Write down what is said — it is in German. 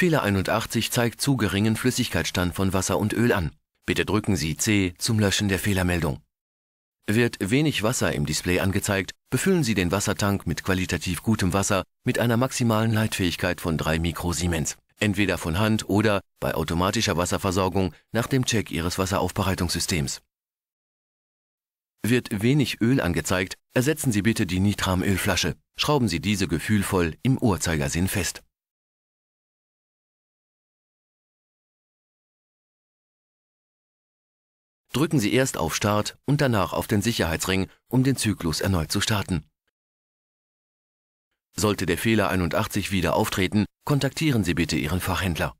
Fehler 81 zeigt zu geringen Flüssigkeitsstand von Wasser und Öl an. Bitte drücken Sie C zum Löschen der Fehlermeldung. Wird wenig Wasser im Display angezeigt, befüllen Sie den Wassertank mit qualitativ gutem Wasser mit einer maximalen Leitfähigkeit von 3 Mikrosiemens, entweder von Hand oder bei automatischer Wasserversorgung nach dem Check Ihres Wasseraufbereitungssystems. Wird wenig Öl angezeigt, ersetzen Sie bitte die Nitramölflasche. Schrauben Sie diese gefühlvoll im Uhrzeigersinn fest. drücken Sie erst auf Start und danach auf den Sicherheitsring, um den Zyklus erneut zu starten. Sollte der Fehler 81 wieder auftreten, kontaktieren Sie bitte Ihren Fachhändler.